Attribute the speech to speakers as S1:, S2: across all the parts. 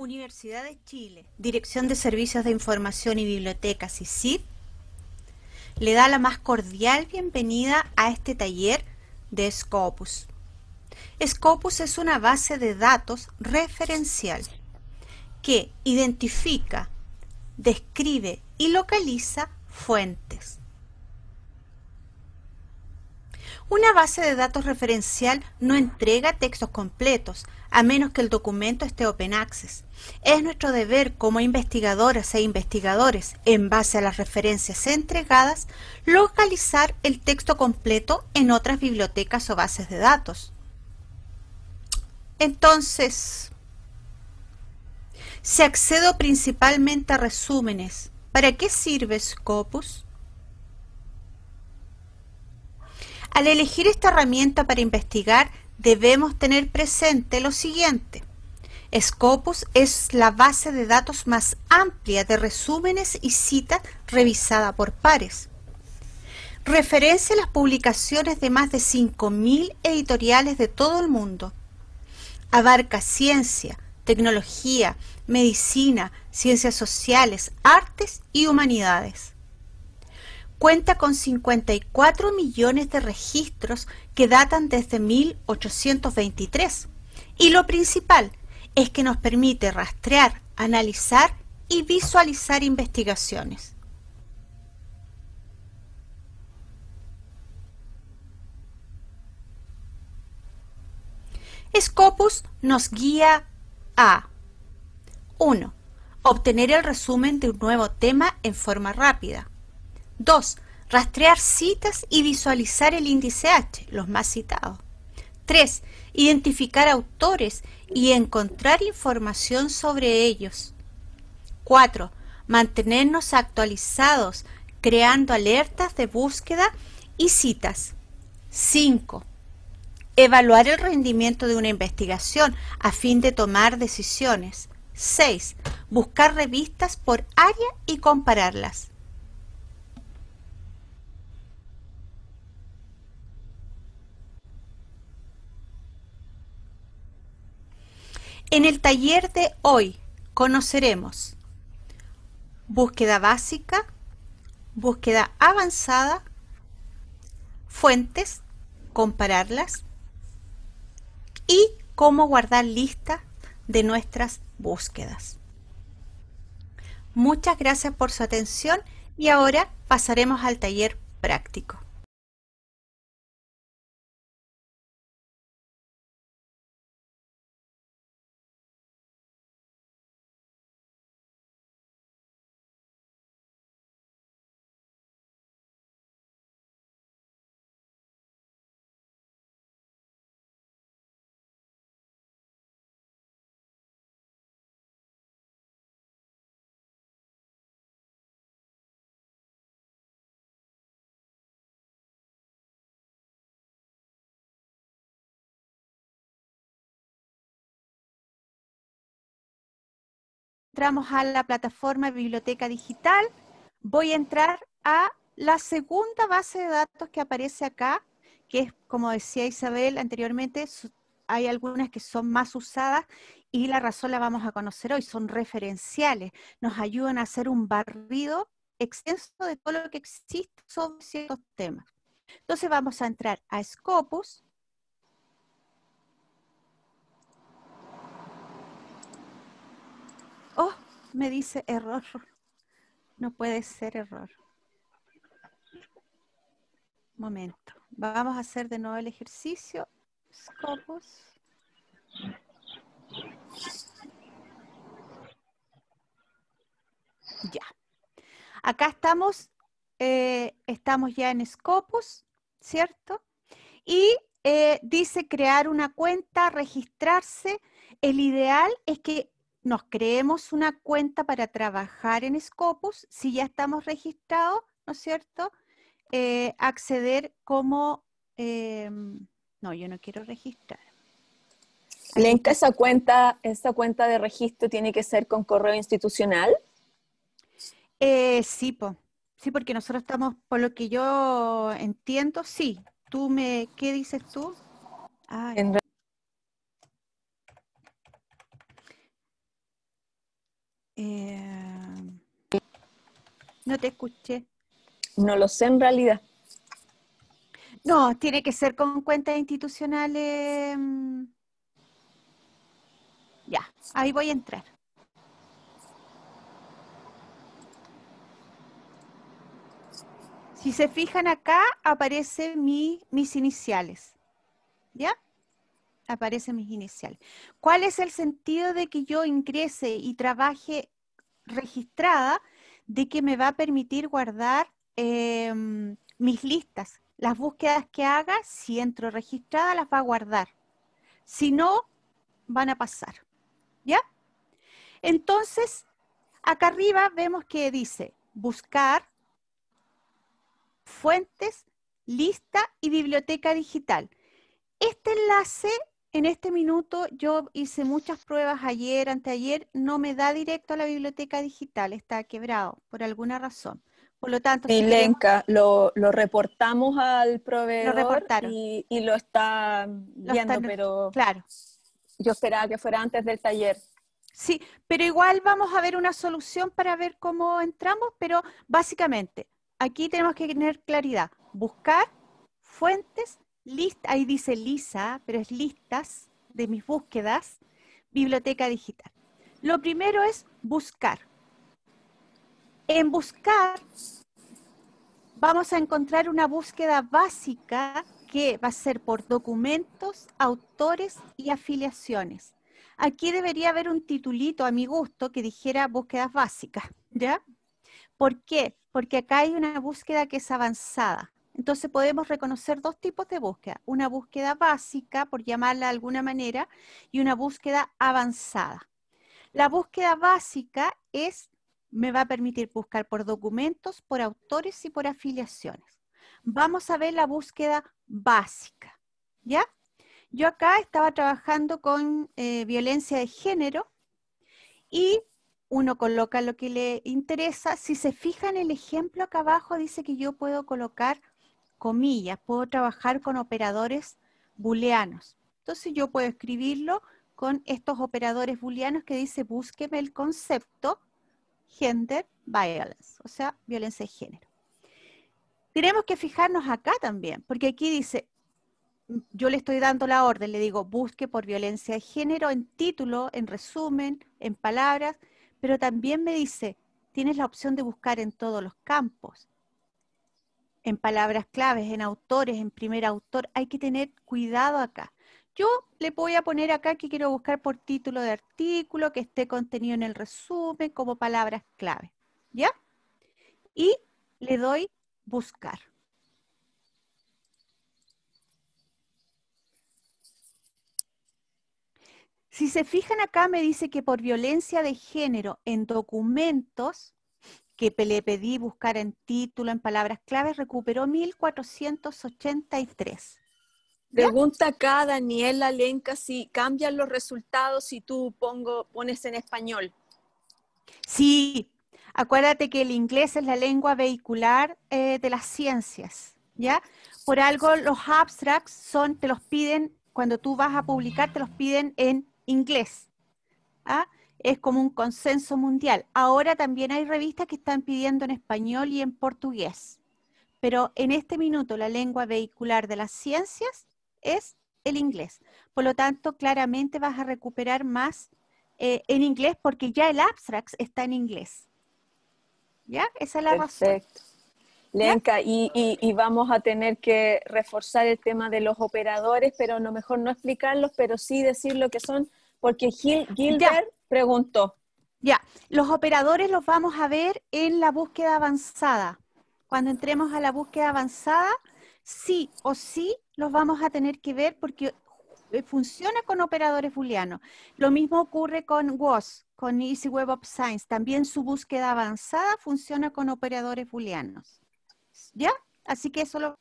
S1: Universidad de Chile, Dirección de Servicios de Información y Bibliotecas Cid le da la más cordial bienvenida a este taller de Scopus. Scopus es una base de datos referencial que identifica, describe y localiza fuentes. Una base de datos referencial no entrega textos completos, a menos que el documento esté open access. Es nuestro deber como investigadoras e investigadores, en base a las referencias entregadas, localizar el texto completo en otras bibliotecas o bases de datos. Entonces, se accedo principalmente a resúmenes, ¿para qué sirve Scopus? Al elegir esta herramienta para investigar, debemos tener presente lo siguiente. Scopus es la base de datos más amplia de resúmenes y citas revisada por pares. Referencia las publicaciones de más de 5.000 editoriales de todo el mundo. Abarca ciencia, tecnología, medicina, ciencias sociales, artes y humanidades. Cuenta con 54 millones de registros que datan desde 1823. Y lo principal es que nos permite rastrear, analizar y visualizar investigaciones. Scopus nos guía a 1. Obtener el resumen de un nuevo tema en forma rápida. 2. Rastrear citas y visualizar el índice H, los más citados. 3. Identificar autores y encontrar información sobre ellos. 4. Mantenernos actualizados creando alertas de búsqueda y citas. 5. Evaluar el rendimiento de una investigación a fin de tomar decisiones. 6. Buscar revistas por área y compararlas. En el taller de hoy conoceremos búsqueda básica, búsqueda avanzada, fuentes, compararlas y cómo guardar lista de nuestras búsquedas. Muchas gracias por su atención y ahora pasaremos al taller práctico. entramos a la plataforma Biblioteca Digital, voy a entrar a la segunda base de datos que aparece acá, que es, como decía Isabel anteriormente, hay algunas que son más usadas y la razón la vamos a conocer hoy, son referenciales, nos ayudan a hacer un barrido extenso de todo lo que existe sobre ciertos temas. Entonces vamos a entrar a Scopus, Oh, me dice error. No puede ser error. Momento. Vamos a hacer de nuevo el ejercicio. Scopus. Ya. Acá estamos, eh, estamos ya en Scopus, ¿cierto? Y eh, dice crear una cuenta, registrarse. El ideal es que nos creemos una cuenta para trabajar en Scopus, si ya estamos registrados, ¿no es cierto? Eh, acceder como... Eh, no, yo no quiero registrar.
S2: Lenka, esa cuenta, esa cuenta de registro tiene que ser con correo
S1: institucional. Eh, sí, sí, porque nosotros estamos, por lo que yo entiendo, sí. Tú me, ¿qué dices tú? Ah, No te escuché.
S2: No lo sé en
S1: realidad. No, tiene que ser con cuentas institucionales. Mm, ya, ahí voy a entrar. Si se fijan acá, aparecen mis iniciales. ¿Ya? Aparecen mis iniciales. ¿Cuál es el sentido de que yo ingrese y trabaje registrada? de que me va a permitir guardar em, mis listas. Las búsquedas que haga, si entro registrada, las va a guardar. Si no, van a pasar. ¿Ya? Entonces, acá arriba vemos que dice buscar fuentes, lista y biblioteca digital. Este enlace en este minuto yo hice muchas pruebas ayer, anteayer, no me da directo a la biblioteca digital, está quebrado por alguna razón. Por lo tanto, Y Lenka,
S2: lo, reportamos al
S1: proveedor y, lo está viendo, pero claro. yo esperaba que fuera antes del taller. Sí, pero igual vamos a ver una solución para ver cómo entramos, pero básicamente aquí tenemos que tener claridad, buscar fuentes list, ahí dice lisa, pero es listas de mis búsquedas, biblioteca digital. Lo primero es buscar. En buscar vamos a encontrar una búsqueda básica que va a ser por documentos, autores y afiliaciones. Aquí debería haber un titulito a mi gusto que dijera búsquedas básicas, ¿ya? ¿Por qué? Porque acá hay una búsqueda que es avanzada. Entonces podemos reconocer dos tipos de búsqueda, una búsqueda básica, por llamarla de alguna manera, y una búsqueda avanzada. La búsqueda básica es, me va a permitir buscar por documentos, por autores y por afiliaciones. Vamos a ver la búsqueda básica, ¿ya? Yo acá estaba trabajando con eh, violencia de género y uno coloca lo que le interesa. Si se fijan el ejemplo acá abajo, dice que yo puedo colocar comillas, puedo trabajar con operadores booleanos. Entonces yo puedo escribirlo con estos operadores booleanos que dice búsqueme el concepto gender violence, o sea, violencia de género. Tenemos que fijarnos acá también, porque aquí dice, yo le estoy dando la orden, le digo, busque por violencia de género en título, en resumen, en palabras, pero también me dice, tienes la opción de buscar en todos los campos en palabras claves, en autores, en primer autor. Hay que tener cuidado acá. Yo le voy a poner acá que quiero buscar por título de artículo, que esté contenido en el resumen, como palabras clave. ¿Ya? Y le doy buscar. Si se fijan acá, me dice que por violencia de género en documentos, que le pedí buscar en título, en palabras claves, recuperó 1483. Pregunta acá Daniela
S2: Lenca si cambian los resultados si tú pongo, pones en español.
S1: Sí, acuérdate que el inglés es la lengua vehicular eh, de las ciencias, ¿ya? Por algo los abstracts son, te los piden, cuando tú vas a publicar, te los piden en inglés. ¿ah? es como un consenso mundial. Ahora también hay revistas que están pidiendo en español y en portugués, pero en este minuto la lengua vehicular de las ciencias es el inglés. Por lo tanto, claramente vas a recuperar más eh, en inglés porque ya el abstract está en inglés. ¿Ya? Esa es la
S2: Perfecto.
S1: Lenka, y,
S2: y, vamos a tener que reforzar el tema de los operadores, pero a lo mejor no explicarlos,
S1: pero sí decir lo que son porque Gil, Gilbert preguntó. Ya, los operadores los vamos a ver en la búsqueda avanzada. Cuando entremos a la búsqueda avanzada, sí o sí los vamos a tener que ver porque eh, funciona con operadores booleanos. Lo mismo ocurre con WAS, con Easy Web of Science. También su búsqueda avanzada funciona con operadores booleanos. ¿Ya? Así que eso lo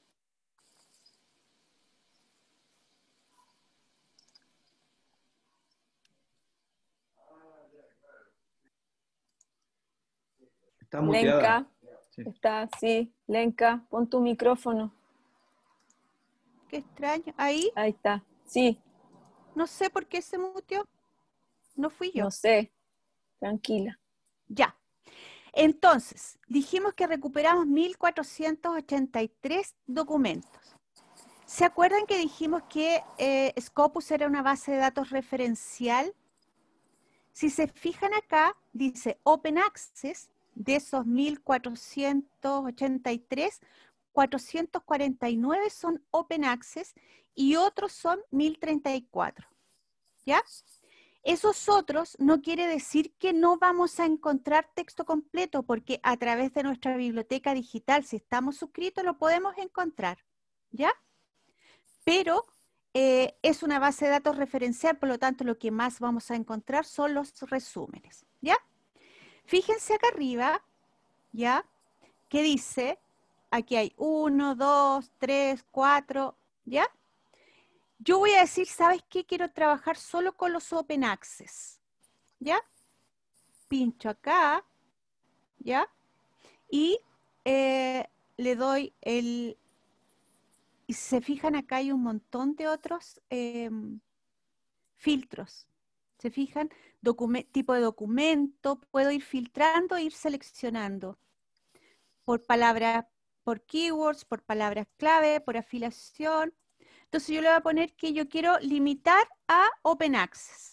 S2: Lenka, está, sí, Lenka, pon tu micrófono. Qué extraño. ¿Ahí? Ahí está, sí.
S1: No sé por qué se muteó. No fui yo. No sé. Tranquila. Ya. Entonces, dijimos que recuperamos 1.483 documentos. ¿Se acuerdan que dijimos que eh, Scopus era una base de datos referencial? Si se fijan acá, dice Open Access de esos 1.483, 449 son open access y otros son 1.034. ¿Ya? Esos otros no quiere decir que no vamos a encontrar texto completo, porque a través de nuestra biblioteca digital, si estamos suscritos, lo podemos encontrar, ¿ya? Pero eh, es una base de datos referencial, por lo tanto, lo que más vamos a encontrar son los resúmenes, ¿ya? Fíjense acá arriba, ¿ya? Que dice, aquí hay uno, dos, tres, cuatro, ¿ya? Yo voy a decir, ¿sabes qué? Quiero trabajar solo con los open access, ¿ya? Pincho acá, ¿ya? Y eh, le doy el... Y se fijan, acá hay un montón de otros em, filtros. ¿Se fijan? tipo de documento, puedo ir filtrando e ir seleccionando por palabras, por keywords, por palabras clave, por afiliación. Entonces yo le voy a poner que yo quiero limitar a Open Access.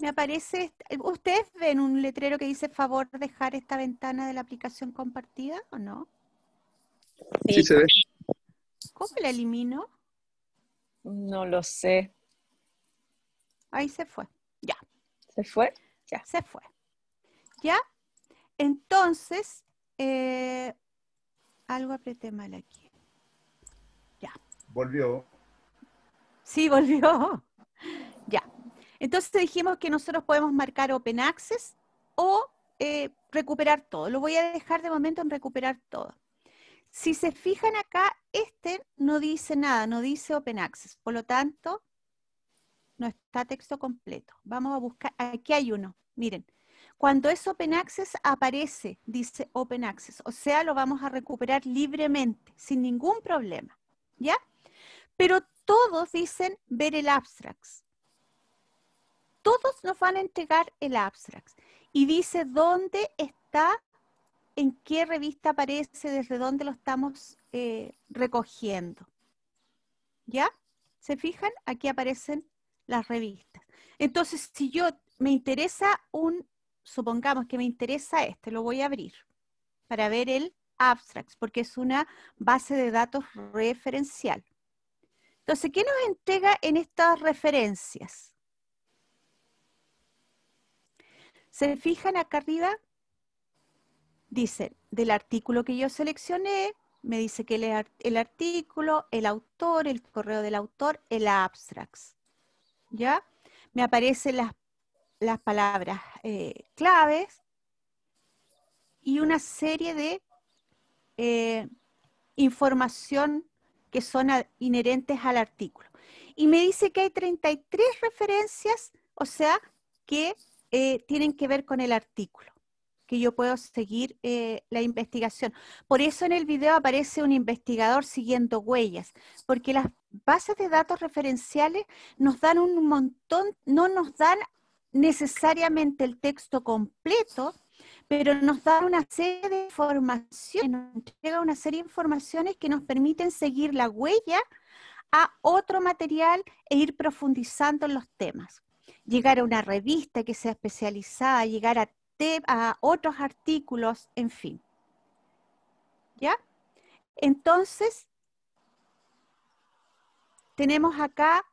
S1: me aparece, eh, ¿ustedes ven un letrero que dice favor dejar esta ventana de la aplicación compartida o no? sí se ve. ¿Cómo la elimino? No lo sé. Ahí se fue. Ya. ¿Se fue? Ya. Se fue. ¿Ya? Entonces, eh, algo apreté mal aquí. Ya. Volvió. Sí, volvió. Ya. Entonces dijimos que nosotros podemos marcar open access o eh, recuperar todo. Lo voy a dejar de momento en recuperar todo. Si se fijan acá, este no dice nada, no dice open access. Por lo tanto, no está texto completo. Vamos a buscar, aquí hay uno, miren. Cuando es open access aparece, dice open access, o sea, lo vamos a recuperar libremente, sin ningún problema, ¿ya? Pero todos dicen ver el abstracts. Todos nos van a entregar el abstract. Y dice dónde está en qué revista aparece, desde dónde lo estamos eh, recogiendo. ¿Ya? ¿Se fijan? Aquí aparecen las revistas. Entonces, si yo me interesa un, supongamos que me interesa este, lo voy a abrir para ver el abstracts, porque es una base de datos referencial. Entonces, ¿qué nos entrega en estas referencias? ¿Se fijan acá arriba? Dice, del artículo que yo seleccioné, me dice que el, artículo, el autor, el correo del autor, el abstracts. ¿Ya? Me aparecen las, palabras eh, claves y una serie de eh, información que son inherentes al artículo. Y me dice que hay 33 referencias, o sea, que eh, tienen que ver con el artículo que yo puedo seguir eh, la investigación. Por eso en el video aparece un investigador siguiendo huellas, porque las bases de datos referenciales nos dan un montón, no nos dan necesariamente el texto completo, pero nos dan una serie de informaciones, nos entrega una serie de informaciones que nos permiten seguir la huella a otro material e ir profundizando en los temas. Llegar a una revista que sea especializada, llegar a a otros artículos, en fin. ¿Ya? Entonces, tenemos acá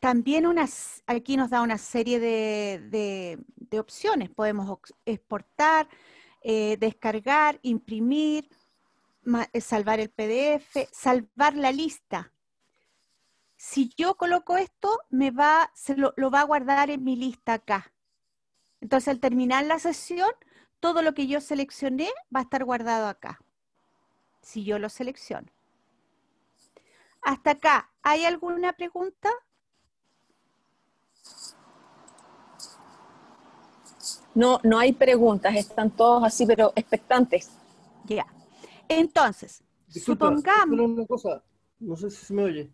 S1: también unas, aquí nos da una serie de, opciones. Podemos exportar, eh, descargar, imprimir, eh, salvar el PDF, salvar la lista. Si yo coloco esto, me va, se lo va a guardar en mi lista acá. Entonces, al terminar la sesión, todo lo que yo seleccioné va a estar guardado acá, si yo lo selecciono. Hasta acá, ¿hay alguna pregunta?
S2: No, no hay preguntas, están todos así, pero expectantes. Ya. Entonces, supongamos... Una cosa, no sé si se me oye.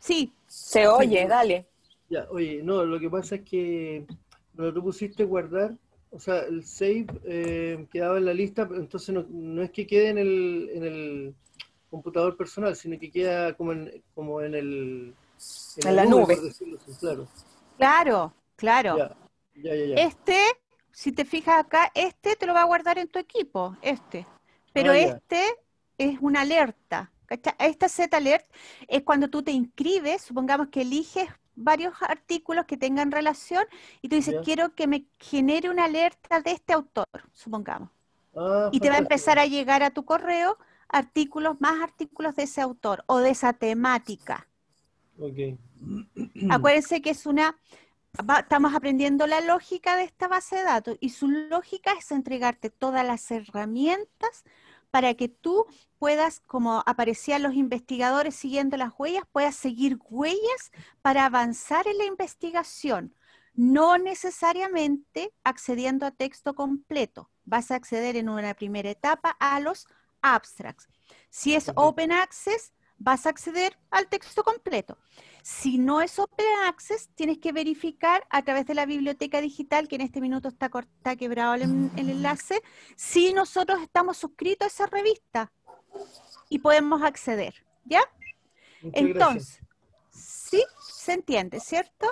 S2: Sí. Se oye, dale. Ya, oye, no, lo que pasa es que pero tú pusiste guardar, o sea, el save eh, quedaba en la lista, entonces no, es que quede en el, en el, computador personal, sino que queda como en, como en el...
S1: En, la nube. claro, claro. este, si te fijas acá, este te lo va a guardar en tu equipo, este. Pero ah, este es una alerta. Esta Z alert es cuando tú te inscribes, supongamos que eliges varios artículos que tengan relación y tú dices, quiero que me genere una alerta de este autor, supongamos. Ah, y te va a empezar a llegar a tu correo artículos, más artículos de ese autor o de esa temática. Acuérdense que es una, estamos aprendiendo la lógica de esta base de datos y su lógica es entregarte todas las herramientas para que tú puedas, como aparecían los investigadores siguiendo las huellas, puedas seguir huellas para avanzar en la investigación, no necesariamente accediendo a texto completo. Vas a acceder en una primera etapa a los abstracts. Si es open access, vas a acceder al texto completo. Si no es Open Access, tienes que verificar a través de la biblioteca digital, que en este minuto está, quebrado el, enlace, si nosotros estamos suscritos a esa revista y podemos acceder, ¿ya? Entonces, sí, se entiende, ¿cierto?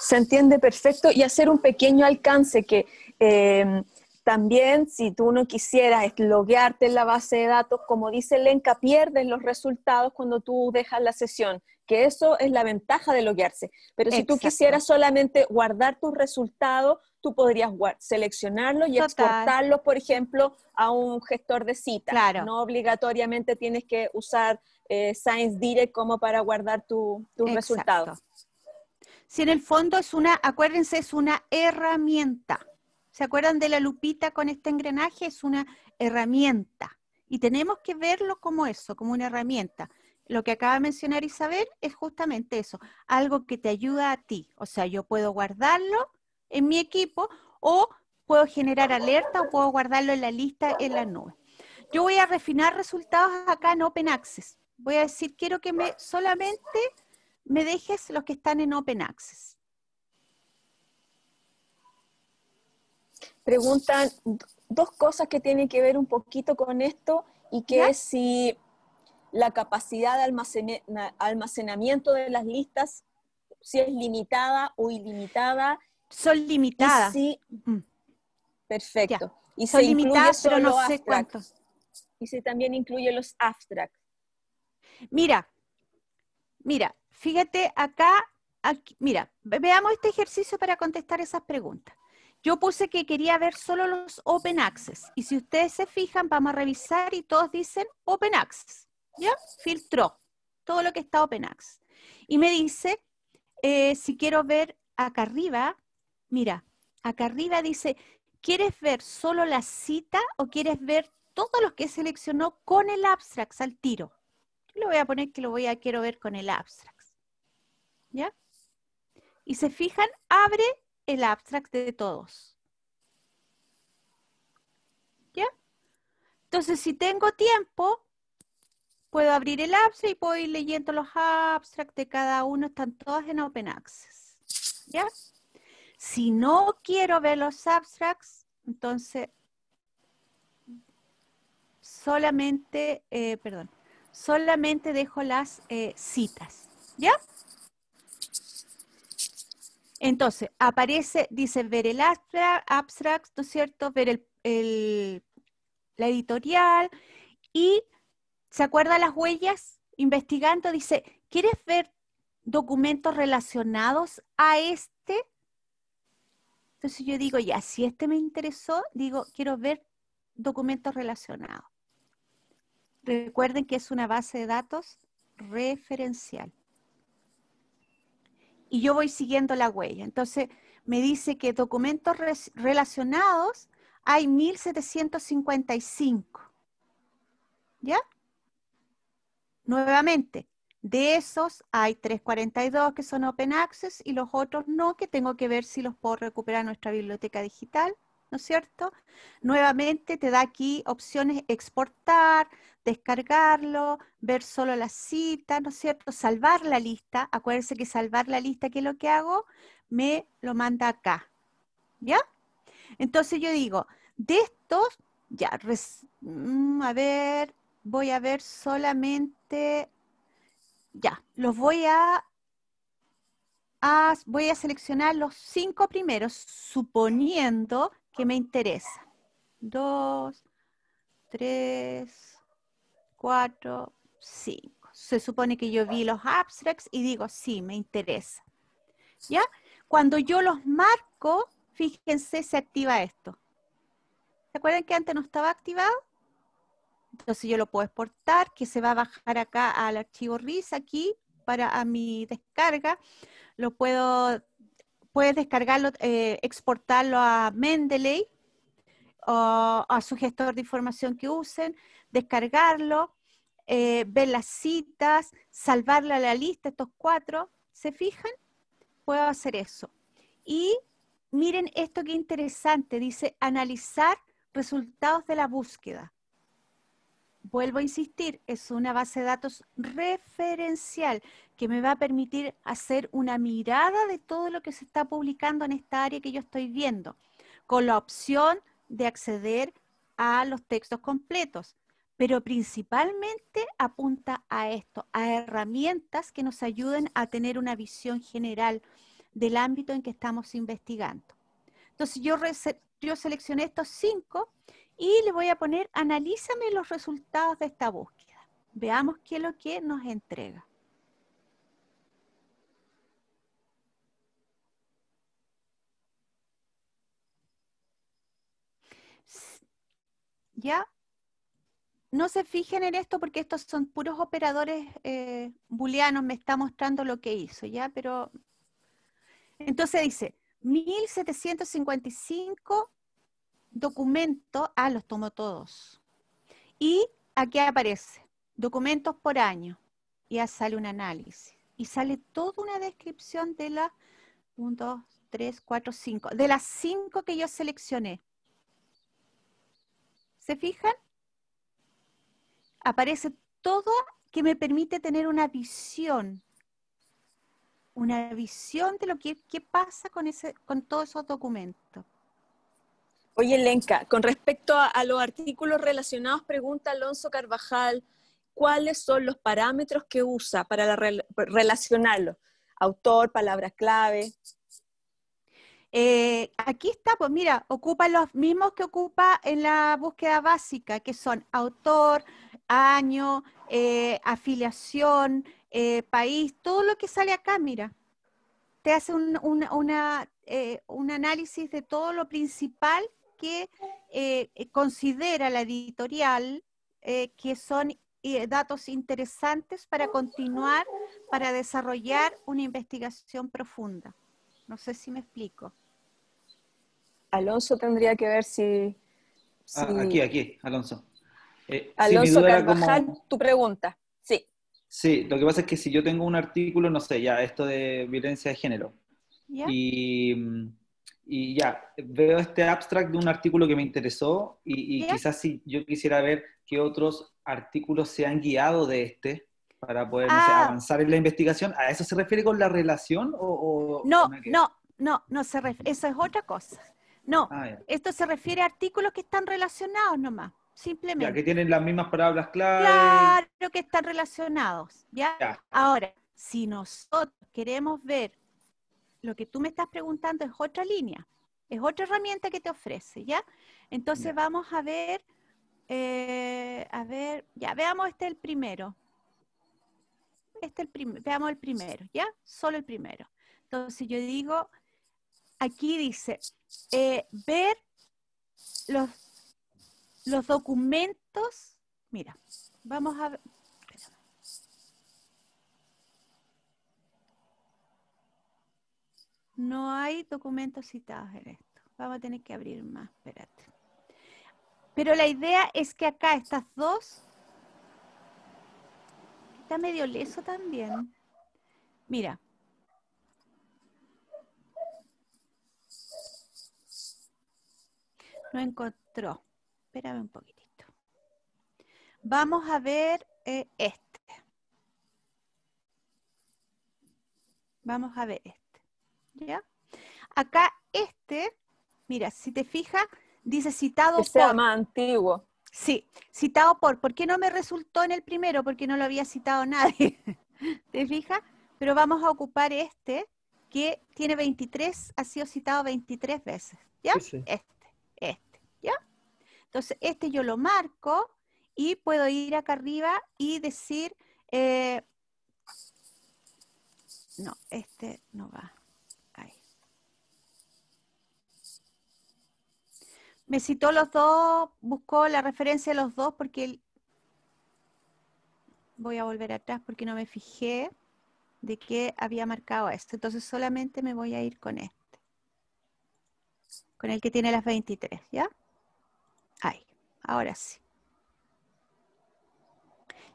S1: Se entiende perfecto y hacer un pequeño alcance
S2: que... Eh, también si tú no quisieras loguearte en la base de datos, como dice Lenka, pierdes los resultados cuando tú dejas la sesión, que eso es la ventaja de loguearse. Pero si tú quisieras solamente guardar tus resultados, tú podrías seleccionarlos y exportarlos, por ejemplo, a un gestor de cita. Claro. No obligatoriamente tienes que usar eh, Science Direct como para guardar tus tu resultados.
S1: Si en el fondo es una, acuérdense, es una herramienta ¿Se acuerdan de la lupita con este engranaje? Es una herramienta y tenemos que verlo como eso, como una herramienta. Lo que acaba de mencionar Isabel es justamente eso, algo que te ayuda a ti. O sea, yo puedo guardarlo en mi equipo o puedo generar alerta o puedo guardarlo en la lista en la nube. Yo voy a refinar resultados acá en Open Access. Voy a decir, quiero que me solamente me dejes los que están en Open Access.
S2: preguntan dos cosas que tienen que ver un poquito con esto y que es si la capacidad de almacenamiento de las listas, si es limitada o ilimitada. Son limitadas. Sí.
S1: Perfecto. Y Son se limitadas, pero no sé cuántos.
S2: Y se también incluye los abstracts.
S1: Mira, mira, fíjate acá, mira, veamos este ejercicio para contestar esas preguntas. Yo puse que quería ver solo los open access. Y si ustedes se fijan, vamos a revisar y todos dicen open access. ¿Ya? Filtró todo lo que está open access. Y me dice, eh, si quiero ver acá arriba, mira, acá arriba dice, ¿quieres ver solo la cita o quieres ver todos los que seleccionó con el abstract al tiro? Yo voy a poner que lo voy a, quiero ver con el abstract. ¿Ya? Y se fijan, abre el abstract de todos. ¿Ya? Entonces, si tengo tiempo, puedo abrir el abstract y puedo ir leyendo los abstracts de cada uno. Están todos en Open Access. ¿Ya? Si no quiero ver los abstracts, entonces solamente, eh, perdón, solamente dejo las eh, citas. ¿Ya? Entonces, aparece, dice ver el abstract, ¿no es cierto? Ver la editorial y se acuerda las huellas investigando, dice, ¿quieres ver documentos relacionados a este? Entonces yo digo, ya, si este me interesó, digo, quiero ver documentos relacionados. Recuerden que es una base de datos referencial y yo voy siguiendo la huella. Entonces, me dice que documentos relacionados hay 1.755. ¿Ya? Nuevamente, de esos hay 342 que son open access y los otros no, que tengo que ver si los puedo recuperar en nuestra biblioteca digital. ¿no es cierto? Nuevamente te da aquí opciones exportar, descargarlo, ver solo la cita, ¿no es cierto? Salvar la lista, acuérdense que salvar la lista, ¿qué es lo que hago? Me lo manda acá, ¿ya? Entonces yo digo, de estos, ya, mm, a ver, voy a ver solamente, ya, los voy a voy a seleccionar los cinco primeros, suponiendo que me interesa. Dos, tres, cuatro, cinco. Se supone que yo vi los abstracts y digo, sí, me interesa. ¿Ya? Cuando yo los marco, fíjense, se activa esto. ¿Se acuerdan que antes no estaba activado? Entonces yo lo puedo exportar, que se va a bajar acá al archivo RIS aquí para a mi descarga. Lo puedo puedes descargarlo, eh, exportarlo a Mendeley o a su gestor de información que usen, descargarlo, eh, ver las citas, salvarla a la lista, estos cuatro, ¿se fijan? Puedo hacer eso. Y miren esto que interesante, dice analizar resultados de la búsqueda. Vuelvo a insistir, es una base de datos referencial que me va a permitir hacer una mirada de todo lo que se está publicando en esta área que yo estoy viendo, con la opción de acceder a los textos completos. Pero principalmente apunta a esto, a herramientas que nos ayuden a tener una visión general del ámbito en que estamos investigando. Entonces yo, yo seleccioné estos cinco y le voy a poner analízame los resultados de esta búsqueda. Veamos qué es lo que nos entrega. ¿Ya? No se fijen en esto porque estos son puros operadores eh, booleanos, me está mostrando lo que hizo, ¿ya? Pero entonces dice, 1755 documentos, ah, los tomo todos. Y aquí aparece, documentos por año, ya sale un análisis. Y sale toda una descripción de las 1, 2, 3, 4, 5, de las 5 que yo seleccioné. ¿Se fijan? Aparece todo que me permite tener una visión, una visión de lo que, pasa con, ese, con todos esos documentos.
S2: Oye, Lenka, con respecto a, los artículos relacionados, pregunta Alonso Carvajal, ¿cuáles son los parámetros que usa para, relacionarlo
S1: Autor, palabras clave. Eh, aquí está, pues mira, ocupa los mismos que ocupa en la búsqueda básica, que son autor, año, eh, afiliación, eh, país, todo lo que sale acá, mira. Te hace un análisis de todo lo principal que considera la editorial que son datos interesantes para continuar, para desarrollar una investigación profunda. No sé si me explico.
S2: Alonso tendría que ver si... Ah, aquí,
S1: aquí, Alonso. Eh, Alonso Carvajal,
S2: tu pregunta. Sí.
S1: Sí, lo que pasa es que si yo tengo un artículo, no sé, ya,
S2: esto de violencia de género. Y, ya, veo este abstract de un artículo que me interesó y, y quizás si yo quisiera ver qué otros
S1: artículos se han guiado de este, para poder ah. avanzar en la investigación. ¿A eso se refiere con la relación o...? no, no, no, no, se eso es otra cosa. No, ah, esto se refiere a artículos que están relacionados nomás, simplemente. Ya, que
S2: tienen las mismas palabras
S1: claras Claro, que están relacionados, ¿ya? Ahora, si nosotros queremos ver lo que tú me estás preguntando es otra línea, es otra herramienta que te ofrece, ¿ya? Entonces vamos a ver, eh, a ver, ya veamos este el primero. Este el veamos el primero, ¿ya? Solo el primero. Entonces yo digo, aquí dice, eh, ver los, los documentos, mira, vamos a ver. No hay documentos citados en esto. Vamos a tener que abrir más, espérate. Pero la idea es que acá estas dos está medio leso también. Mira. No encontró. Espérame un poquitito. Vamos a ver eh, este. Vamos a ver este. ¿Ya? Acá este, mira, si te fijas, dice citado este por... antiguo. Sí, citado por. ¿Por qué no me resultó en el primero? Porque no lo había citado nadie. ¿Te fijas? Pero vamos a ocupar este que tiene 23, ha sido citado 23 veces. ¿Ya? Este, este, ¿ya? Entonces, este yo lo marco y puedo ir acá arriba y decir, eh, no, este no va. me citó los dos, buscó la referencia de los dos porque voy a volver atrás porque no me fijé de qué había marcado esto. Entonces solamente me voy a ir con este, con el que tiene las 23, ¿ya? Ahí, ahora sí.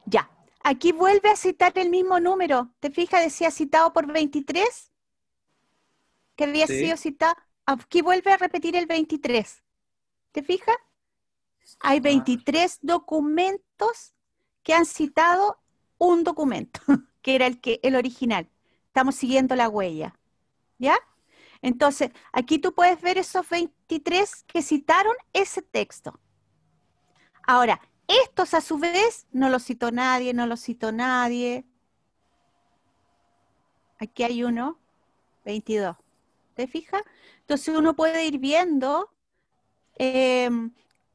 S1: Ya, aquí vuelve a citar el mismo número. ¿Te fijas? Decía citado por 23, que había sido citado. Aquí vuelve a repetir el 23. ¿Te fijas? Hay 23 ah. documentos que han citado un documento, que era el, que, el original. Estamos siguiendo la huella. ¿Ya? Entonces, aquí tú puedes ver esos 23 que citaron ese texto. Ahora, estos a su vez no los citó nadie, no los citó nadie. Aquí hay uno, 22. ¿Te fijas? Entonces uno puede ir viendo Em,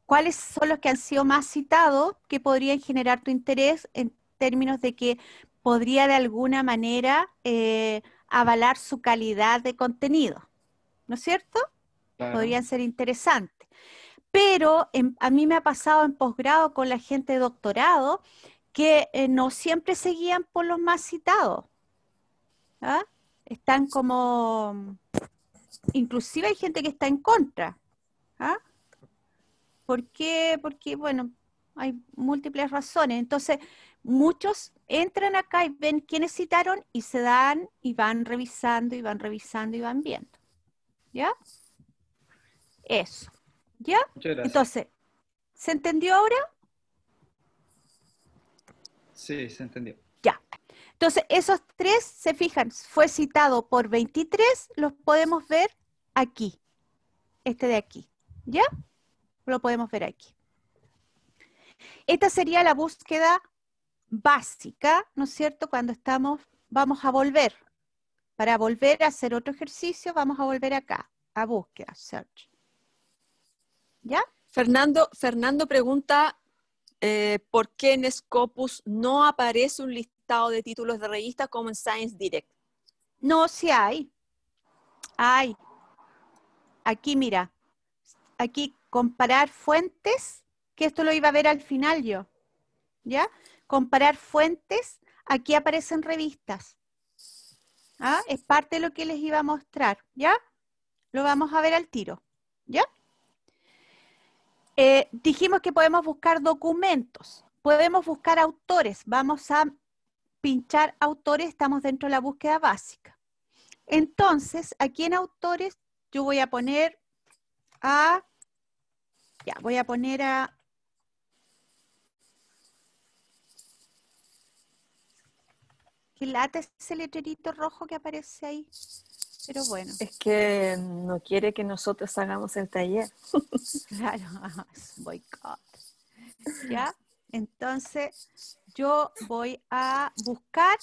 S1: cuáles son los que han sido más citados que podrían generar tu interés en términos de que podría de alguna manera eh, avalar su calidad de contenido, ¿no es cierto? Podrían ser interesantes. Pero em, a mí me ha pasado en posgrado con la gente de doctorado que eh, no siempre seguían por los más citados. ¿Ah? Están como, inclusive hay gente que está en contra. ¿Ah? ¿Por qué? Porque, bueno, hay múltiples razones. Entonces, muchos entran acá y ven quiénes citaron y se dan y van revisando y van revisando y van viendo. ¿Ya? Eso. ¿Ya? Entonces, ¿se entendió ahora? Sí, se entendió. Ya. Entonces, esos tres, se fijan, fue citado por 23, los podemos ver aquí. Este de aquí. ¿Ya? Lo podemos ver aquí. Esta sería la búsqueda básica, ¿no es cierto? Cuando estamos, vamos a volver. Para volver a hacer otro ejercicio, vamos a volver acá, a búsqueda, search. ¿Ya? Fernando, Fernando pregunta eh, por qué
S2: en Scopus no aparece un listado de títulos de revistas como en Science Direct.
S1: No, sí hay. Hay. Aquí, mira. Aquí comparar fuentes, que esto lo iba a ver al final yo, ¿ya? Comparar fuentes, aquí aparecen revistas. ¿Ah? Es parte de lo que les iba a mostrar, ¿ya? Lo vamos a ver al tiro, ¿ya? Eh, dijimos que podemos buscar documentos, podemos buscar autores, vamos a pinchar autores, estamos dentro de la búsqueda básica. Entonces, aquí en autores yo voy a poner a ya, voy a poner a... ¿Qué lata ese letrerito rojo que aparece ahí? Pero bueno. Es
S2: que no quiere que nosotros hagamos el taller.
S1: claro, boicot. ¿Ya? Entonces, yo voy a buscar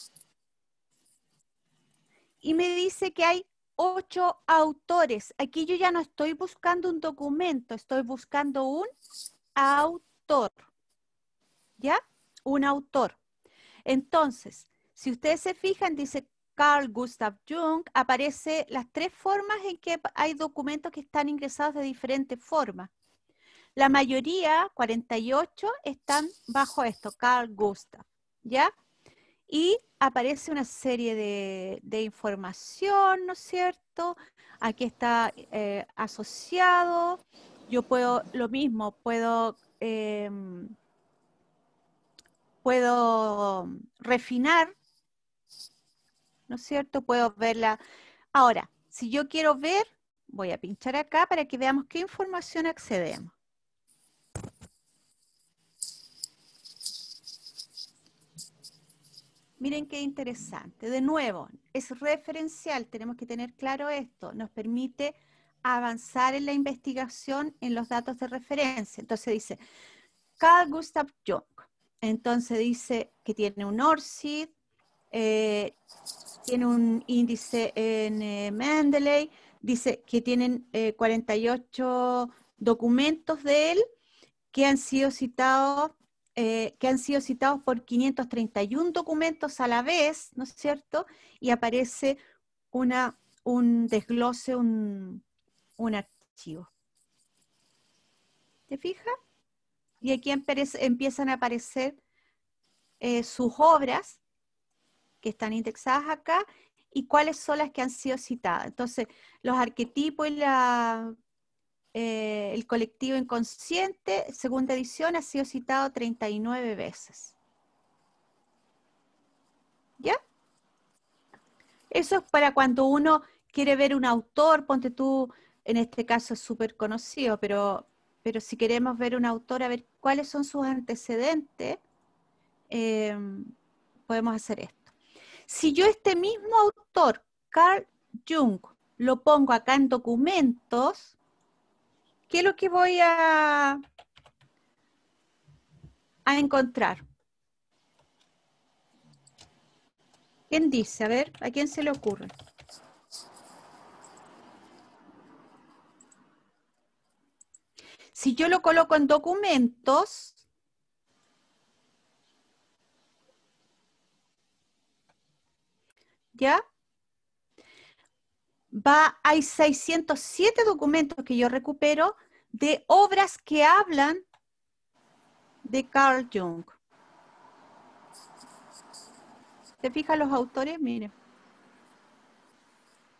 S1: y me dice que hay ocho autores. Aquí yo ya no estoy buscando un documento, estoy buscando un autor. ¿Ya? Un autor. Entonces, si ustedes se fijan, dice Carl Gustav Jung, aparece las tres formas en que hay documentos que están ingresados de diferentes formas. La mayoría, 48, están bajo esto, Carl Gustav, ¿ya? y aparece una serie de, información, ¿no es cierto? Aquí está eh, asociado, yo puedo, lo mismo, puedo, em, puedo refinar, ¿no es cierto? Puedo verla. Ahora, si yo quiero ver, voy a pinchar acá para que veamos qué información accedemos. Miren qué interesante. De nuevo, es referencial, tenemos que tener claro esto. Nos permite avanzar en la investigación en los datos de referencia. Entonces dice, Carl Gustav Jung. Entonces dice que tiene un ORCID, eh, tiene un índice en eh, Mendeley, dice que tienen 48 eh, documentos de él que han sido citados eh, que han sido citados por 531 documentos a la vez, ¿no es cierto? Y aparece una, un desglose, un, archivo. ¿Te fijas? Y aquí empiezan a aparecer eh, sus obras que están indexadas acá y cuáles son las que han sido citadas. Entonces, los arquetipos y la eh, el colectivo inconsciente, segunda edición, ha sido citado 39 veces. ¿Ya? Eso es para cuando uno quiere ver un autor, ponte tú, en este caso es súper conocido, pero, si queremos ver un autor, a ver cuáles son sus antecedentes, em, podemos hacer esto. Si yo este mismo autor, Carl Jung, lo pongo acá en documentos, ¿qué es lo que voy a, a encontrar? ¿Quién dice? A ver, ¿a quién se le ocurre? Si yo lo coloco en documentos, ¿ya? va, hay 607 documentos que yo recupero de obras que hablan de Carl Jung. ¿Se fijan los autores? Miren.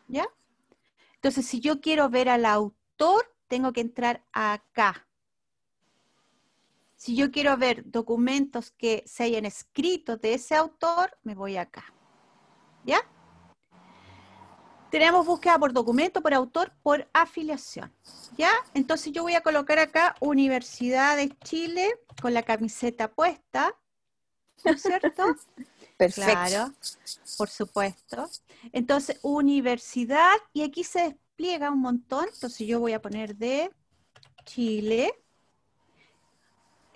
S1: ¿Ya? Entonces, si yo quiero ver al autor, tengo que entrar acá. Si yo quiero ver documentos que se hayan escrito de ese autor, me voy acá. ¿Ya? Tenemos búsqueda por documento, por autor, por afiliación. ¿Ya? Entonces yo voy a colocar acá Universidad de Chile con la camiseta puesta. ¿No es cierto? Perfecto. Claro, por supuesto. Entonces, universidad, y aquí se despliega un montón. Entonces yo voy a poner de Chile.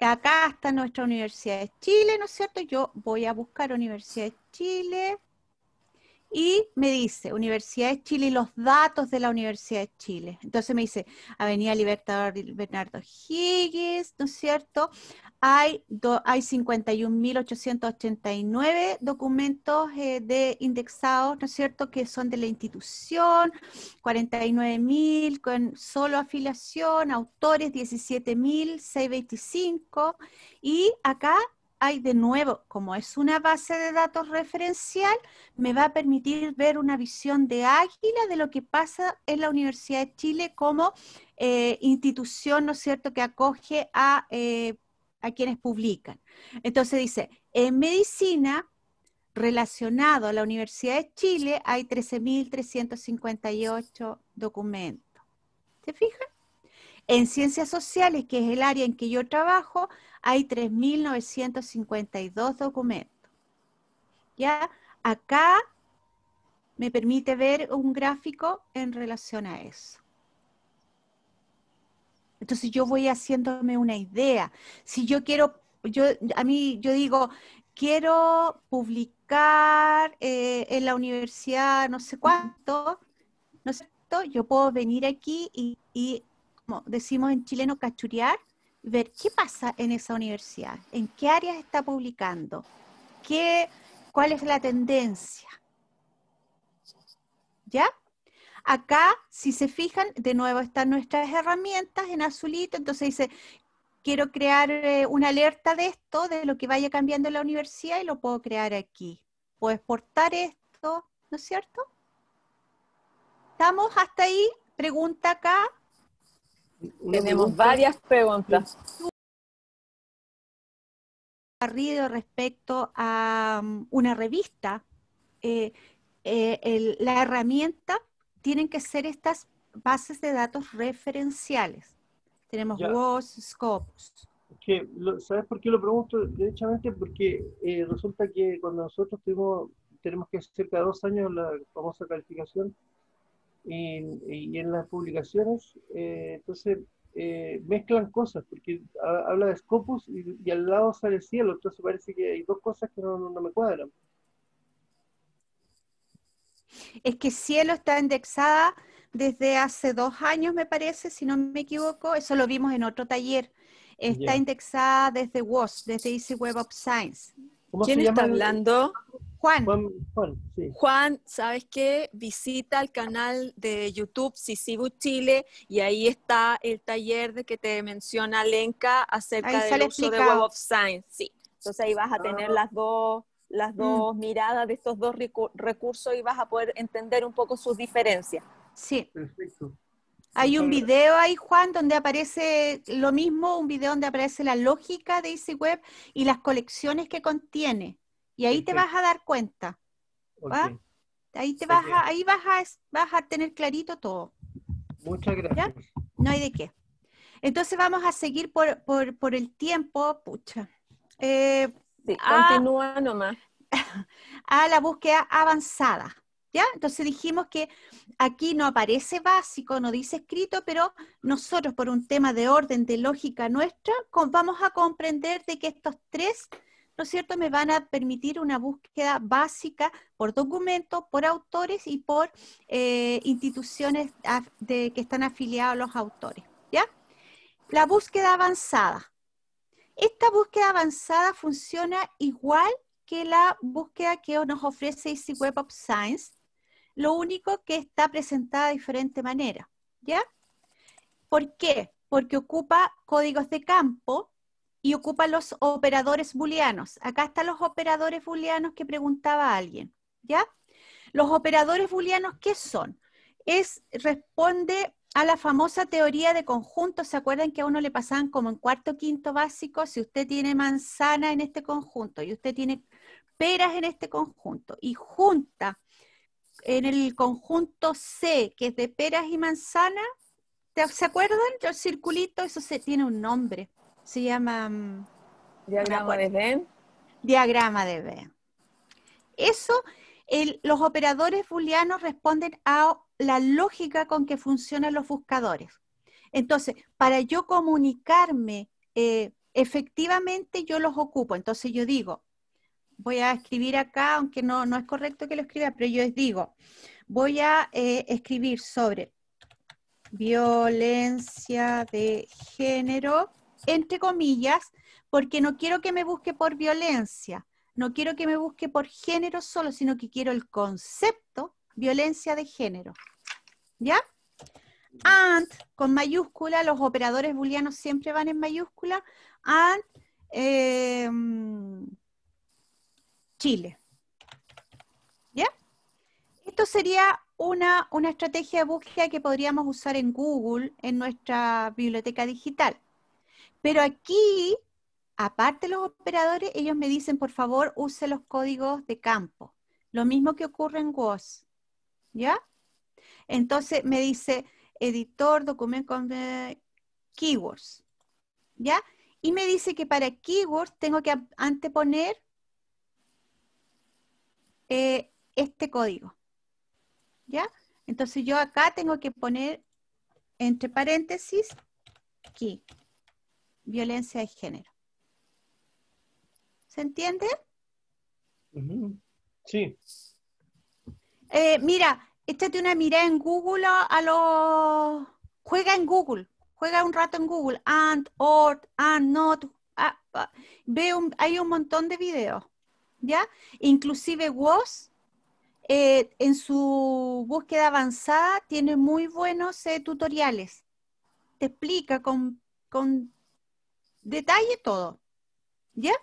S1: Acá está nuestra Universidad de Chile, ¿no es cierto? Yo voy a buscar Universidad de Chile y me dice, Universidad de Chile y los datos de la Universidad de Chile. Entonces me dice, Avenida Libertador Bernardo Higgins, ¿no es cierto? Hay, hay 51.889 documentos eh, de indexados, ¿no es cierto?, que son de la institución, 49.000 con solo afiliación, autores 17.625 y acá hay de nuevo, como es una base de datos referencial, me va a permitir ver una visión de águila de lo que pasa en la Universidad de Chile como eh, institución, ¿no es cierto?, que acoge a, eh, a quienes publican. Entonces dice, en medicina relacionado a la Universidad de Chile hay 13.358 documentos. ¿Se fijan? En ciencias sociales, que es el área en que yo trabajo, hay 3.952 documentos. ¿Ya? Acá me permite ver un gráfico en relación a eso. Entonces yo voy haciéndome una idea. Si yo quiero, yo, a mí yo digo, quiero publicar eh, en la universidad no sé cuánto, ¿no es cierto? Yo puedo venir aquí y, y como decimos en chileno, cachurear ver qué pasa en esa universidad, en qué áreas está publicando, qué, cuál es la tendencia. ¿Ya? Acá, si se fijan, de nuevo están nuestras herramientas en azulito, entonces dice, quiero crear eh, una alerta de esto, de lo que vaya cambiando en la universidad y lo puedo crear aquí. Puedo exportar esto, ¿no es cierto? ¿Estamos hasta ahí? Pregunta acá. Tenemos varias preguntas. Garrido respecto a um, una revista, eh, eh, la herramienta tienen que ser estas bases de datos referenciales. Tenemos WOS, Scopus. ¿Sabes por qué lo pregunto? Derechamente porque eh, resulta que cuando nosotros tuvimos, tenemos que hacer cada dos años la famosa
S2: calificación, y, en las publicaciones, eh, entonces eh, mezclan cosas, porque habla de Scopus y, al lado sale cielo, entonces parece que hay dos cosas que no, no, me cuadran.
S1: Es que cielo está indexada desde hace dos años, me parece, si no me equivoco, eso lo vimos en otro taller. Está indexada desde WOS, desde Easy Web of Science. ¿Quién está hablando? Juan. ¿sabes qué?
S2: Visita el canal de YouTube Sisibu Chile y ahí está el taller de que te menciona Lenka acerca del uso de Web of Science. Sí. Entonces ahí vas a tener ah. las dos las mm. dos miradas de estos dos recursos y vas a poder entender
S1: un poco sus diferencias. Sí. Perfecto.
S2: Hay un video
S1: ahí, Juan, donde aparece lo mismo, un video donde aparece la lógica de Web y las colecciones que contiene. Y ahí te vas a dar cuenta. Ahí te vas a, ahí vas vas a tener clarito todo. Muchas gracias. No hay de qué. Entonces vamos a seguir por, el tiempo, pucha. Eh, a, ah, continúa nomás. A la búsqueda avanzada. ¿Ya? Entonces dijimos que aquí no aparece básico, no dice escrito, pero nosotros por un tema de orden, de lógica nuestra, vamos a comprender de que estos tres cierto?, me van a permitir una búsqueda básica por documentos, por autores y por eh, instituciones de, que están afiliados a los autores. ¿Ya? La búsqueda avanzada. Esta búsqueda avanzada funciona igual que la búsqueda que nos ofrece Easy Web of Science, lo único que está presentada de diferente manera. ¿Ya? ¿Por qué? Porque ocupa códigos de campo, y ocupa los operadores booleanos. Acá están los operadores booleanos que preguntaba alguien, ¿ya? Los operadores booleanos, ¿qué son? Es, responde a la famosa teoría de conjuntos. ¿Se acuerdan que a uno le pasaban como en cuarto, quinto básico? Si usted tiene manzana en este conjunto y usted tiene peras en este conjunto y junta en el conjunto C, que es de peras y manzana, ¿se acuerdan? El circulito, eso se tiene un nombre se llama... Mm, Diagrama de Venn. Diagrama de Venn. Eso, los operadores booleanos responden a la lógica con que funcionan los buscadores. Entonces, para yo comunicarme eh, efectivamente, yo los ocupo. Entonces yo digo, voy a escribir acá, aunque no, no es correcto que lo escriba, pero yo les digo, voy a eh, escribir sobre violencia de género entre comillas, porque no quiero que me busque por violencia, no quiero que me busque por género solo, sino que quiero el concepto violencia de género. ¿Ya? And, con mayúscula, los operadores booleanos siempre van en mayúscula, and em, Chile. ¿Ya? Esto sería una, una estrategia de búsqueda que podríamos usar en Google, en nuestra biblioteca digital. Pero aquí, aparte de los operadores, ellos me dicen, por favor, use los códigos de campo. Lo mismo que ocurre en WOS. ¿Ya? Entonces me dice, editor, documento con eh, keywords. ¿Ya? Y me dice que para keywords tengo que anteponer eh, este código. ¿Ya? Entonces yo acá tengo que poner entre paréntesis key violencia de género. ¿Se entiende? Sí. Eh, mira, échate una mirada en Google a, los... Juega en Google, juega un rato en Google, and, or, and, not. veo Ve hay un montón de videos, ¿ya? Inclusive WOS, eh, en su búsqueda avanzada, tiene muy buenos eh, tutoriales. Te explica con, con detalle todo. ¿Ya?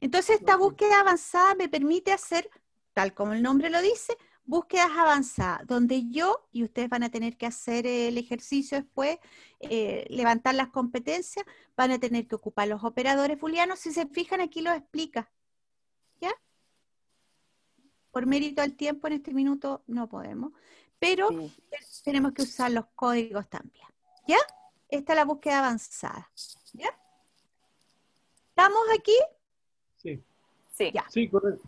S1: Entonces esta búsqueda avanzada me permite hacer, tal como el nombre lo dice, búsquedas avanzadas, donde yo, y ustedes van a tener que hacer el ejercicio después, eh, levantar las competencias, van a tener que ocupar los operadores Juliano, si se fijan aquí lo explica, ¿ya? Por mérito al tiempo en este minuto no podemos, pero tenemos que usar los códigos también, ¿ya? Esta es la búsqueda avanzada, ¿ya? ¿Estamos aquí? Sí. Sí. Sí, correcto.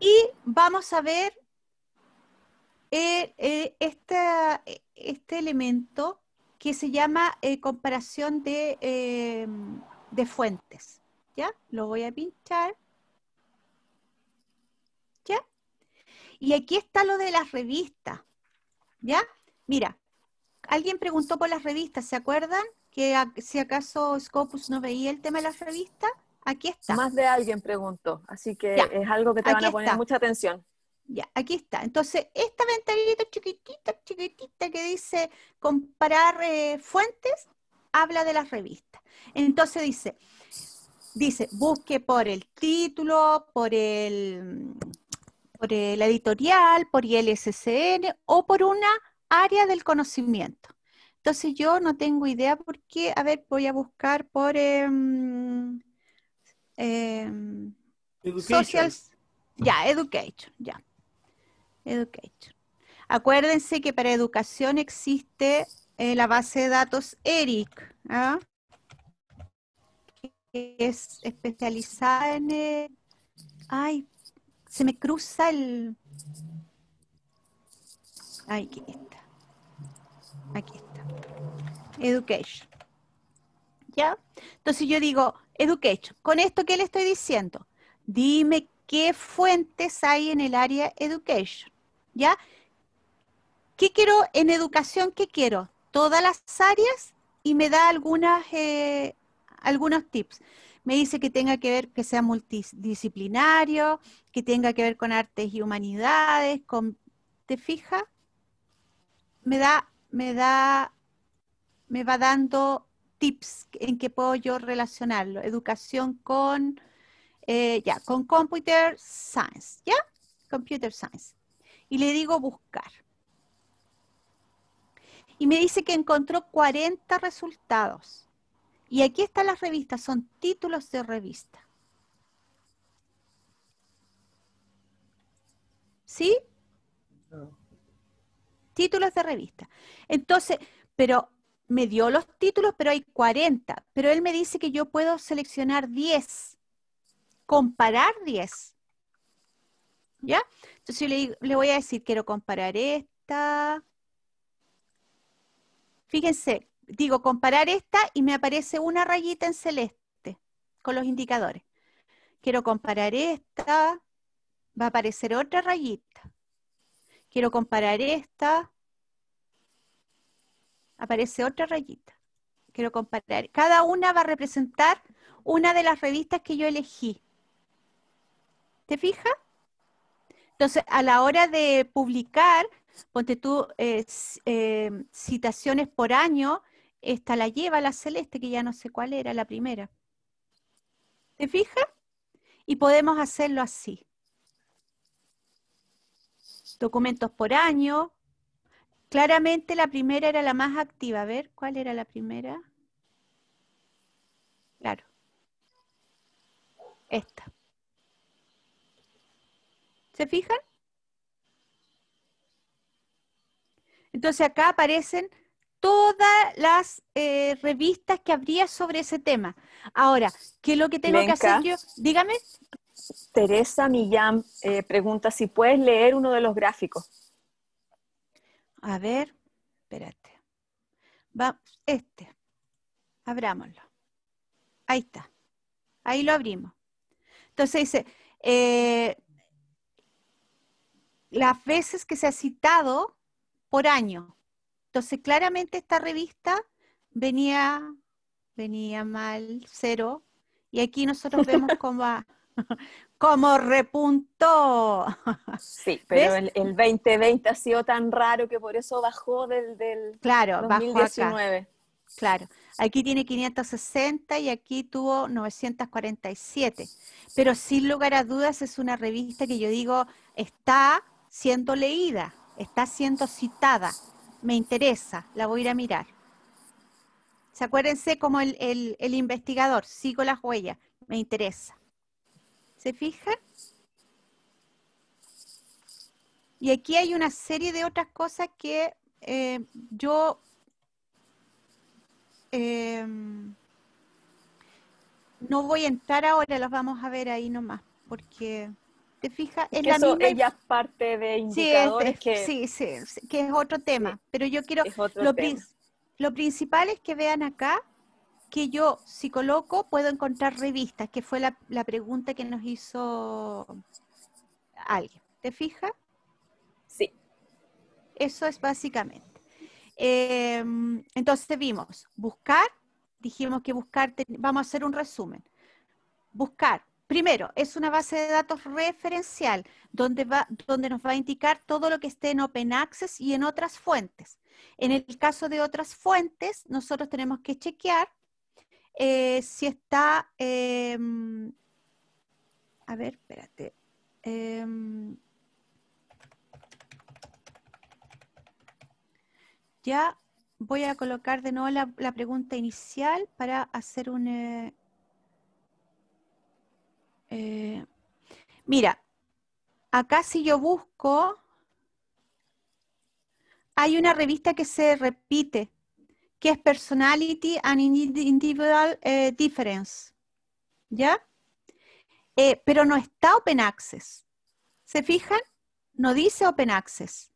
S1: Y vamos a ver eh, eh, este elemento que se llama eh, comparación de, de fuentes. ¿Ya? Lo voy a pinchar. ¿Ya? Y aquí está lo de las revistas. ¿Ya? Mira, alguien preguntó por las revistas, ¿se acuerdan? que si acaso Scopus no veía el tema de la revista, aquí está. Más de alguien preguntó, así que es algo que te van a poner mucha atención. Ya, aquí está. Entonces, esta ventanita chiquitita, chiquitita que dice comparar eh, fuentes, habla de las revistas. Entonces dice, dice, busque por el título, por el por el editorial, por el o por una área del conocimiento. Entonces yo no tengo idea por qué. A ver, voy a buscar por eh, eh, Ya, education, ya. Education. Acuérdense que para educación existe eh, la base de datos ERIC, ¿ah? que es especializada en... E, ay, se me cruza el... Ay, aquí está. Aquí está. Education. ¿Ya? Entonces yo digo, Education, con esto, ¿qué le estoy diciendo? Dime qué fuentes hay en el área Education. ¿Ya? ¿Qué quiero en educación? ¿Qué quiero? Todas las áreas y me da algunas, eh, algunos tips. Me dice que tenga que ver, que sea multidisciplinario, que tenga que ver con artes y humanidades, ¿te fija? Me da, me da me va dando tips en que puedo yo relacionarlo. Educación con, eh, ya, con Computer Science, ¿ya? Computer Science. Y le digo buscar. Y me dice que encontró 40 resultados. Y aquí están las revistas, son títulos de revista. ¿Sí? Títulos de revista. Entonces, pero me dio los títulos, pero hay 40, pero él me dice que yo puedo seleccionar 10, comparar 10. ¿Ya? Entonces yo le, le voy a decir, quiero comparar esta. Fíjense, digo comparar esta y me aparece una rayita en celeste con los indicadores. Quiero comparar esta, va a aparecer otra rayita. Quiero comparar esta, aparece otra rayita. Quiero comparar. Cada una va a representar una de las revistas que yo elegí. ¿Te fijas? Entonces, a la hora de publicar, ponte tú eh, eh, citaciones por año, esta la lleva la celeste, que ya no sé cuál era la primera. ¿Te fijas? Y podemos hacerlo así. Documentos por año, Claramente la primera era la más activa. A ver, ¿cuál era la primera? Claro. Esta. ¿Se fijan? Entonces acá aparecen todas las eh, revistas que habría sobre ese tema. Ahora, ¿qué es lo que tengo que hacer yo? Dígame.
S2: Teresa Millán eh, pregunta si puedes leer uno de los gráficos.
S1: A ver, espérate. Va, este. Abrámoslo. Ahí está. Ahí lo abrimos. Entonces dice, eh, las veces que se ha citado por año. Entonces, claramente esta revista venía, venía mal, cero, y aquí nosotros vemos cómo va,
S2: como repuntó. Sí, pero el, 2020
S1: ha sido tan raro
S2: que por eso bajó del, claro, 2019.
S1: Claro, aquí tiene 560 y aquí tuvo 947. Pero sin lugar a dudas es una revista que yo digo está siendo leída, está siendo citada, me interesa, la voy a ir a mirar. Se acuérdense como el, el investigador, sigo las huellas, me interesa. ¿Se fijan? Y aquí hay una serie de otras cosas que eh, yo eh, no voy a entrar ahora, las vamos a ver ahí nomás, porque te fijas, es, la misma... Ella es
S2: parte de indicadores que... Sí, sí,
S1: que es otro tema, pero yo quiero... lo principal es que vean acá que yo, si coloco, puedo encontrar revistas, que fue la, pregunta que nos hizo alguien. ¿Te fijas? Sí. Eso es básicamente. Em, entonces vimos buscar, dijimos que buscar, vamos a hacer un resumen. Buscar, Primero, es una base de datos referencial donde, va, donde, nos va a indicar todo lo que esté en Open Access y en otras fuentes. En el caso de otras fuentes, nosotros tenemos que chequear eh, si está, em, a ver, espérate. Em, ya voy a colocar de nuevo la, la pregunta inicial para hacer un... Eh, eh, mira, acá si yo busco, hay una revista que se repite que es Personality and Individual eh, Difference. ¿Ya? Eh, pero no está Open Access. ¿Se fijan? No dice Open Access.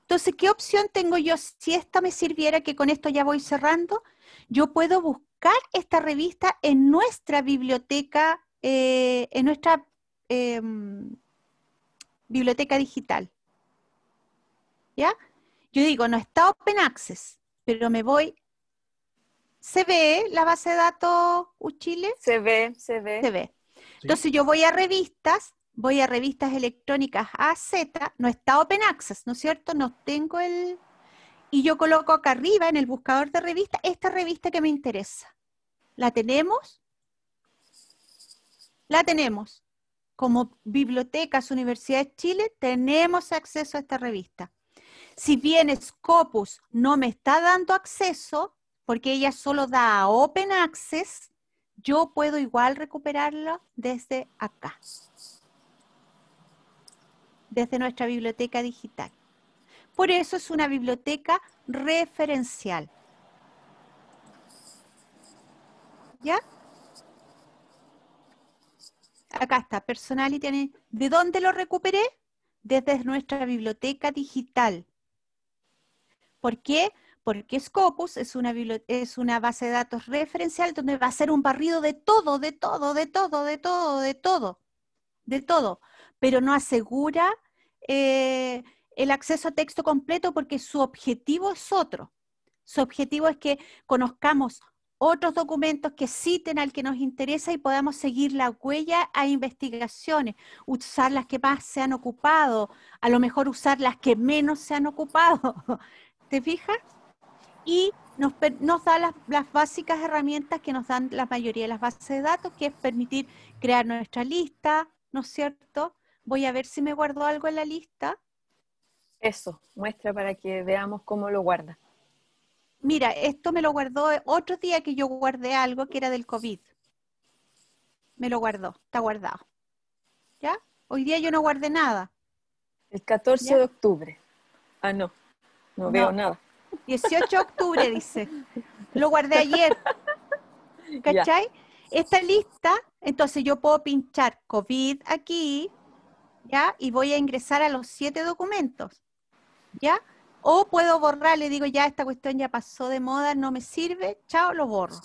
S1: Entonces, ¿qué opción tengo yo si esta me sirviera, que con esto ya voy cerrando? Yo puedo buscar esta revista en nuestra biblioteca, eh, en nuestra em, biblioteca digital. ¿Ya? Yo digo, no está Open Access, pero me voy. ¿Se ve la base de datos Uchile? Se ve, se ve. Se ve. Entonces yo voy a revistas, voy a revistas electrónicas AZ, no está Open Access, ¿no es cierto? No tengo el... Y yo coloco acá arriba en el buscador de revistas esta revista que me interesa. ¿La tenemos? La tenemos. Como bibliotecas, Universidad de Chile, tenemos acceso a esta revista. Si bien Scopus no me está dando acceso, porque ella solo da Open Access, yo puedo igual recuperarlo desde acá, desde nuestra biblioteca digital. Por eso es una biblioteca referencial. ¿Ya? Acá está, personal y tiene... ¿De dónde lo recuperé? Desde nuestra biblioteca digital. ¿Por qué? Porque Scopus es una, es una base de datos referencial donde va a ser un barrido de todo, de todo, de todo, de todo, de todo, de todo, pero no asegura eh, el acceso a texto completo porque su objetivo es otro. Su objetivo es que conozcamos otros documentos que citen al que nos interesa y podamos seguir la huella a investigaciones, usar las que más se han ocupado, a lo mejor usar las que menos se han ocupado. ¿Te fijas? Y nos, da las, básicas herramientas que nos dan la mayoría de las bases de datos, que es permitir crear nuestra lista, ¿no es cierto? Voy a ver si me guardó algo en la lista. Eso, muestra para que veamos cómo lo guarda. Mira, esto me lo guardó otro día que yo guardé algo que era del COVID. Me lo guardó, está guardado. ¿Ya? Hoy día yo no guardé nada. El 14 de octubre. Ah, no. No, veo nada. 18 de octubre, dice. Lo guardé ayer. ¿Cachai? Está Esta lista, entonces yo puedo pinchar COVID aquí, ¿ya? Y voy a ingresar a los siete documentos, ¿ya? O puedo borrar, le digo, ya esta cuestión ya pasó de moda, no me sirve, chao, lo borro.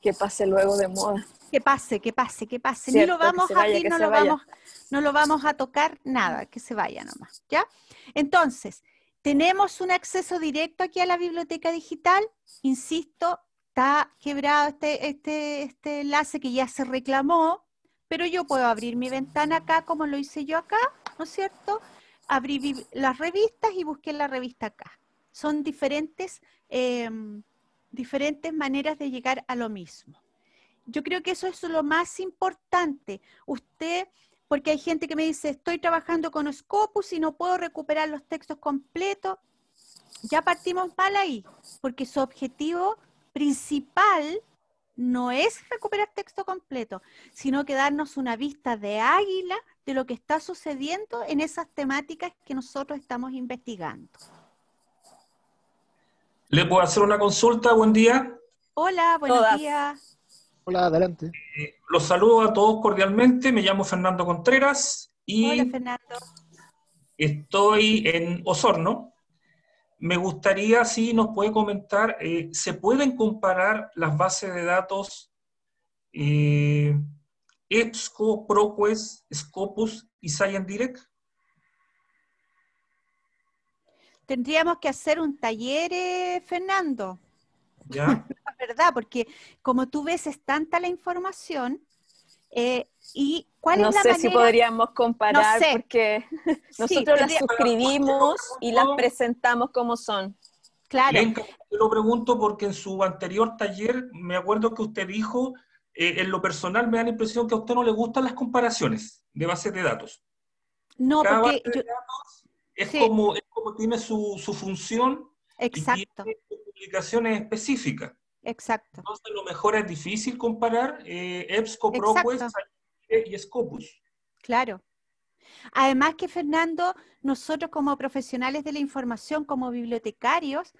S1: Que pase luego de moda. Que pase, que pase, que pase. lo vamos a abrir, no lo, vamos, no lo vamos a tocar, nada, que se vaya nomás, ¿ya? Entonces, tenemos un acceso directo aquí a la biblioteca digital. Insisto, está quebrado este, este, este, enlace que ya se reclamó, pero yo puedo abrir mi ventana acá como lo hice yo acá, ¿no es cierto? Abrir las revistas y busqué la revista acá. Son diferentes, em, diferentes maneras de llegar a lo mismo. Yo creo que eso es lo más importante. Usted porque hay gente que me dice, estoy trabajando con Scopus y no puedo recuperar los textos completos. Ya partimos mal ahí, porque su objetivo principal no es recuperar texto completo, sino que darnos una vista de águila de lo que está sucediendo en esas temáticas que nosotros estamos investigando.
S2: ¿Le puedo hacer una consulta? Buen día.
S1: Hola, buen día. Hola, adelante.
S2: los saludo a todos cordialmente. Me llamo Fernando Contreras y Hola, Fernando. estoy en Osorno. Me gustaría si nos puede comentar, eh, ¿se pueden comparar las bases de datos eh, EBSCO, ProQuest, Scopus y Science Direct?
S1: Tendríamos que hacer un taller, eh, Fernando. Ya. verdad, porque como tú ves, es tanta la información. Eh, ¿Y cuál es la sé si podríamos comparar, porque
S2: nosotros las suscribimos y las presentamos como son. Claro. Yo lo pregunto porque en su anterior taller me acuerdo que usted dijo, eh, en lo personal me da la impresión que a usted no le gustan las comparaciones de bases de datos. No, porque es, como,
S1: tiene su, función Exacto. y tiene
S2: publicaciones específicas.
S1: Exacto. Entonces, a
S2: lo mejor es difícil comparar EBSCO, eh, ProQuest y
S1: Scopus. Claro. Además que, Fernando, nosotros como profesionales de la información, como bibliotecarios,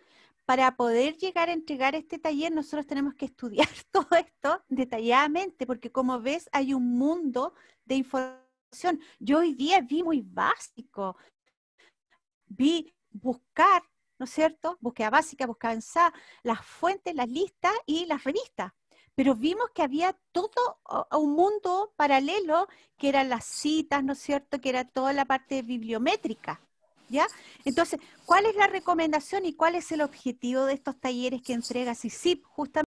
S1: para poder llegar a entregar este taller, nosotros tenemos que estudiar todo esto detalladamente, porque como ves, hay un mundo de información. Yo hoy día vi muy básico, vi buscar ¿no es cierto? Búsqueda básica, búsqueda avanzada, las fuentes, las listas y las revistas. Pero vimos que había todo un mundo paralelo, que eran las citas, ¿no es cierto? Que era toda la parte bibliométrica. ¿Ya? Entonces, ¿cuál es la recomendación y cuál es el objetivo de estos talleres que entrega CICIP? Justamente